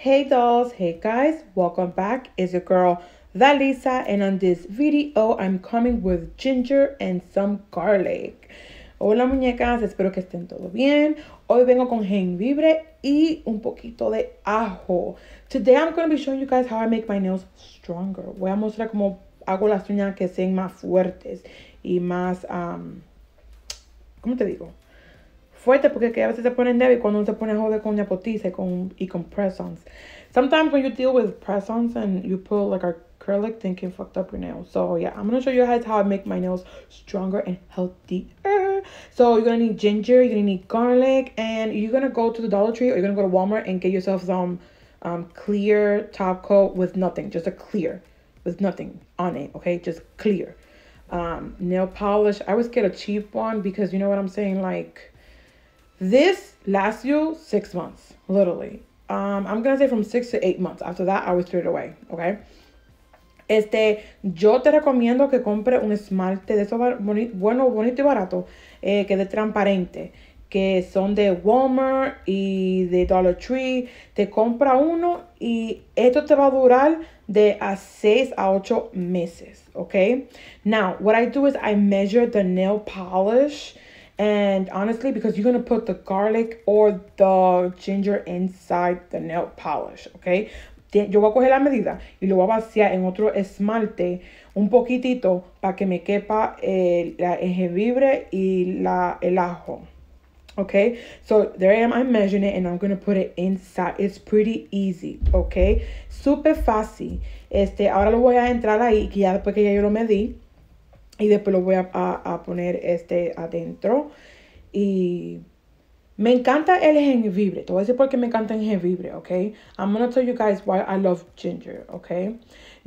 Hey dolls, hey guys, welcome back. It's your girl Valisa, and on this video, I'm coming with ginger and some garlic. Hola muñecas, espero que estén todo bien. Hoy vengo con jengibre y un poquito de ajo. Today I'm going to be showing you guys how I make my nails stronger. Voy a mostrar cómo hago las uñas que sean más fuertes y más, um, ¿cómo te digo? fuerte porque que a veces se cuando uno se pone joder con nepotiza y con, y con press-ons. Sometimes when you deal with press-ons and you pull like acrylic, then can fucked up your nails. So yeah, I'm gonna show you guys how I make my nails stronger and healthier. So you're gonna need ginger, you're gonna need garlic, and you're gonna go to the Dollar Tree or you're gonna go to Walmart and get yourself some um, clear top coat with nothing, just a clear with nothing on it, okay? Just clear. Um, nail polish. I always get a cheap one because you know what I'm saying? Like, This lasts you six months, literally. Um, I'm gonna say from six to eight months. After that, I would throw it away, okay? Este, yo te recomiendo que compre un esmalte de esos bonito bueno, bonito y barato, eh, que de transparente, que son de Walmart y de Dollar Tree. Te compra uno y esto te va a durar de a 6 a ocho meses, okay? Now, what I do is I measure the nail polish And honestly, because you're going to put the garlic or the ginger inside the nail polish, okay? Yo voy a coger la medida y lo voy a vaciar en otro esmalte un poquitito para que me quepa eh, el, eje vibre y la, el ajo. Okay, so there I am, I'm measuring it and I'm going to put it inside. It's pretty easy, okay? super fácil. Este, ahora lo voy a entrar ahí, que ya después que ya yo lo medí. y después lo voy a, a, a poner este adentro y me encanta el jengibre. Te voy a decir por qué me encanta el jengibre, okay? I'm gonna tell you guys why I love ginger, okay?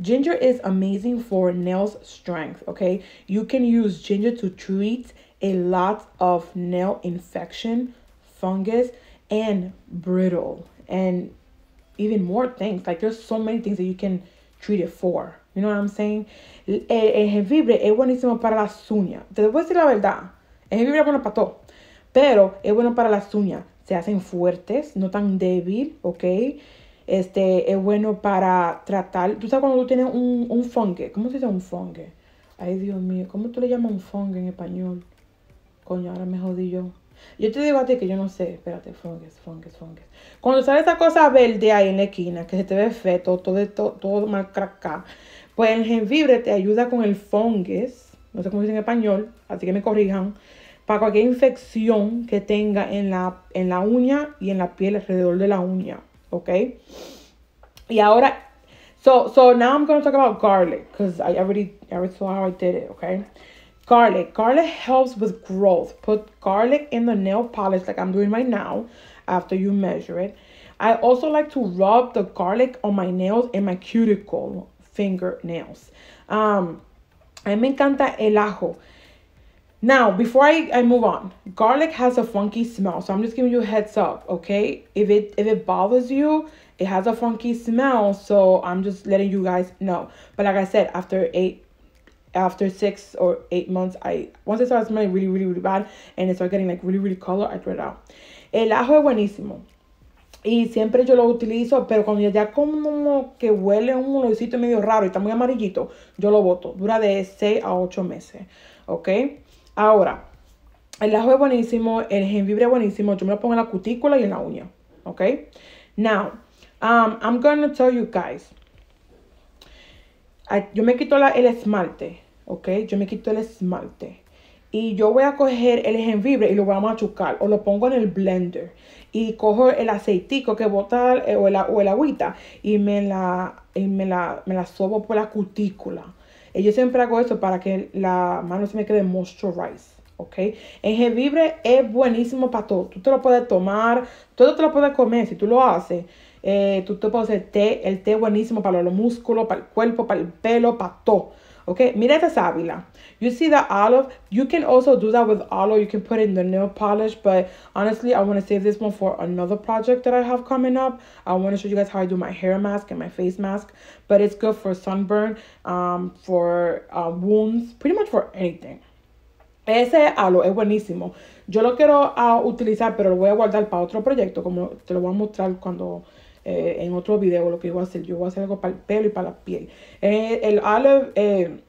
Ginger is amazing for nails strength, okay? You can use ginger to treat a lot of nail infection, fungus, and brittle, and even more things. Like there's so many things that you can treat it for, You know what I'm saying? El, el jengibre es buenísimo para las uñas. Te voy a decir la verdad. El jengibre es bueno para todo. Pero es bueno para las uñas. Se hacen fuertes, no tan débil, ¿ok? Este, es bueno para tratar. Tú sabes cuando tú tienes un, un fungue. ¿Cómo se dice un fungue? Ay, Dios mío. ¿Cómo tú le llamas un fungue en español? Coño, ahora me jodí yo. Yo te digo a ti que yo no sé. Espérate, fungo, fungo, fungues. Cuando sale esa cosa verde ahí en la esquina, que se te ve feto, todo, todo, todo, todo mal cracá. Pues el jengibre te ayuda con el fungus, no sé cómo dice en español, así que me corrijan, para cualquier infección que tenga en la, uña y en la piel alrededor de la uña, ¿ok? Y ahora, so, now I'm going to talk about garlic, because I already, already saw how I did it, okay? Garlic. Garlic helps with growth. Put garlic in the nail polish like I'm doing right now after you measure it. I also like to rub the garlic on my nails and my cuticle. fingernails. Um, a mí me encanta el ajo. Now, before I, I move on, garlic has a funky smell. So I'm just giving you a heads up, okay? If it if it bothers you, it has a funky smell. So I'm just letting you guys know. But like I said, after eight after six or eight months, I once I started smelling really, really, really bad and it started getting like really, really color, I threw it out. El ajo es buenísimo. Y siempre yo lo utilizo, pero cuando ya como que huele un olorcito medio raro y está muy amarillito, yo lo boto. Dura de 6 a 8 meses, ¿ok? Ahora, el ajo es buenísimo, el jengibre es buenísimo. Yo me lo pongo en la cutícula y en la uña, ¿ok? Now, um, I'm going to tell you guys. yo me quito el esmalte, ¿ok? Yo me quito el esmalte y yo voy a coger el jengibre y lo voy a machucar o lo pongo en el blender y cojo el aceitico que bota eh, o el, o el agüita y me la, me la, me sobo por la cutícula. Y eh, yo siempre hago eso para que la mano se me quede moisturized. ¿ok? El jengibre es buenísimo para todo. Tú te lo puedes tomar, todo te lo puedes comer si tú lo haces. Eh, tú te puedes hacer té, el té es buenísimo para los músculos, para el cuerpo, para el pelo, para todo. Okay, mira esa sábila. You see the olive? You can also do that with aloe. You can put in the nail polish, but honestly, I want to save this one for another project that I have coming up. I want to show you guys how I do my hair mask and my face mask, but it's good for sunburn, um, for uh, wounds, pretty much for anything. Ese aloe es buenísimo. Yo lo quiero uh, utilizar, pero lo voy a guardar para otro proyecto, como te lo voy a mostrar cuando Eh, en otro video lo que yo voy a hacer. Yo voy a hacer algo para el pelo y para la piel. Eh, el aloe, eh,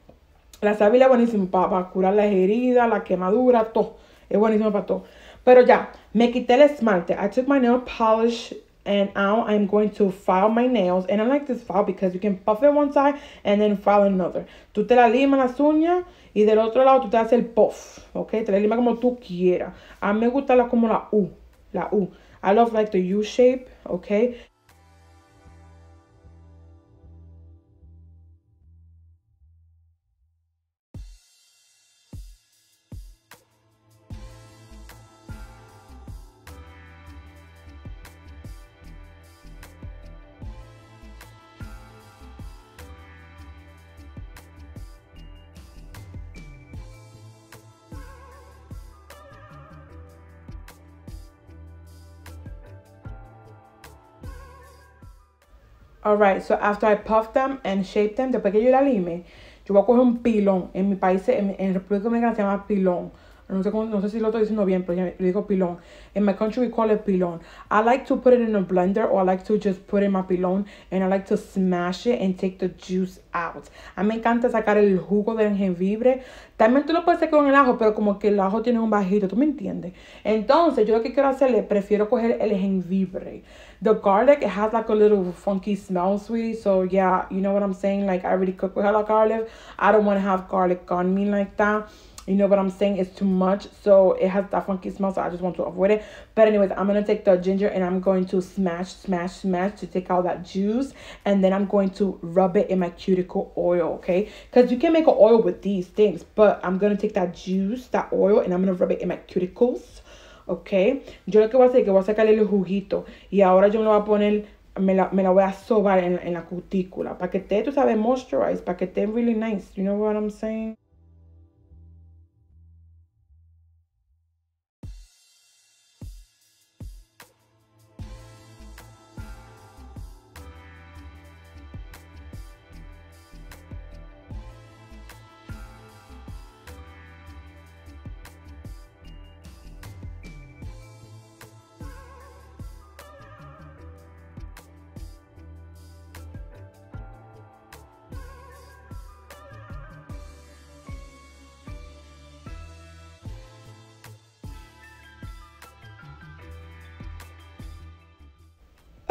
la sábila es buenísima para, curar las heridas, la quemadura, todo. Es buenísimo para todo. Pero ya, me quité el esmalte. I took my nail polish and now I'm going to file my nails. And I like this file because you can puff it one side and then file another. Tú te la limas las uñas y del otro lado tú te haces el puff, ¿ok? Te la limas como tú quieras. A mí me gusta la, como la U, la U. I love like the U shape, ¿ok? Alright, so after I puff them and shape them, después que yo la lime, yo voy a coger un pilón. En mi país, en, en República Dominicana se llama pilón. no sé, si lo estoy diciendo bien, pero yo digo pilón. In my country we call it pilón. I like to put it in a blender or I like to just put in my pilón and I like to smash it and take the juice out. A me encanta sacar el jugo del jengibre. También tú lo puedes hacer con el ajo, pero como que el ajo tiene un bajito, ¿tú me entiendes? Entonces, yo lo que quiero hacerle, prefiero coger el jengibre. The garlic, it has like a little funky smell, sweetie. So, yeah, you know what I'm saying? Like, I already cook without garlic. I don't want to have garlic on me like that. You know what I'm saying? It's too much. So it has that funky smell. So I just want to avoid it. But anyways, I'm going to take the ginger and I'm going to smash, smash, smash to take out that juice. And then I'm going to rub it in my cuticle oil, okay? Because you can make an oil with these things. But I'm going to take that juice, that oil, and I'm going to rub it in my cuticles. okay? Yo lo que voy a hacer es que voy a sacar el juguito y ahora yo me lo voy a poner, me la, me la voy a sobar en, en la cutícula para que te tú sabes, moisturized, para que te really nice, you know what I'm saying?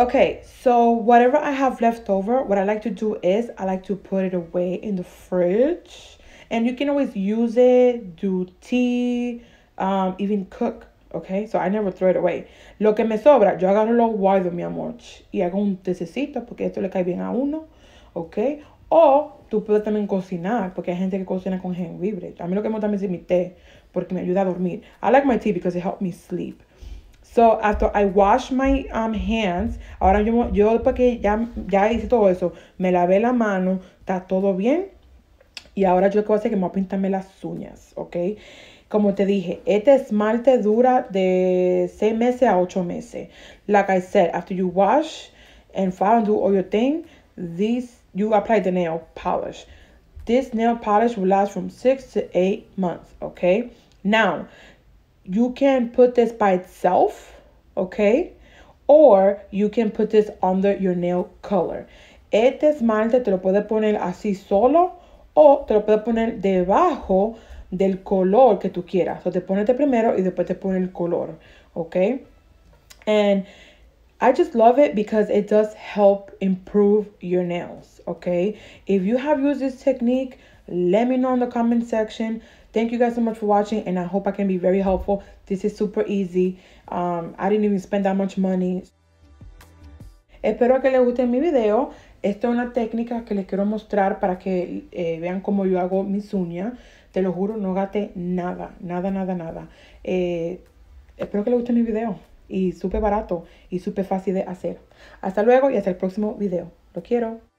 Okay, so whatever I have left over, what I like to do is I like to put it away in the fridge. And you can always use it, do tea, um, even cook, okay? So I never throw it away. Lo que me sobra, yo agarro lo guardo, mi amor. Y hago un tececito porque esto le cae bien a uno, okay? O tú puedes también cocinar, porque hay gente que cocina con jengibre. A mí lo que me gusta es mi té, porque me ayuda a dormir. I like my tea because it helps me sleep. So, after I wash my um, hands, ahora yo, yo ya, ya hice todo eso, me lavé la mano, está todo bien. Y ahora yo lo que voy a hacer que me voy a pintarme las uñas, ¿ok? Como te dije, este esmalte dura de 6 meses a 8 meses. Like I said, after you wash and file and do all your thing, this, you apply the nail polish. This nail polish will last from 6 to 8 months, okay? Now, you can put this by itself, okay? Or you can put this under your nail color. Este esmalte te lo puedes poner así solo o te lo puedes poner debajo del color que tú quieras. O so, te pones este primero y después te pone el color, okay? And I just love it because it does help improve your nails, okay? If you have used this technique, let me know in the comment section. thank you guys so much for watching and i hope i can be very helpful this is super easy um, i didn't even spend that much money espero que les guste mi video esta es una técnica que les quiero mostrar para que eh, vean cómo yo hago mis uñas te lo juro no gaste nada nada nada nada eh, espero que les guste mi video y super barato y super fácil de hacer hasta luego y hasta el próximo video lo quiero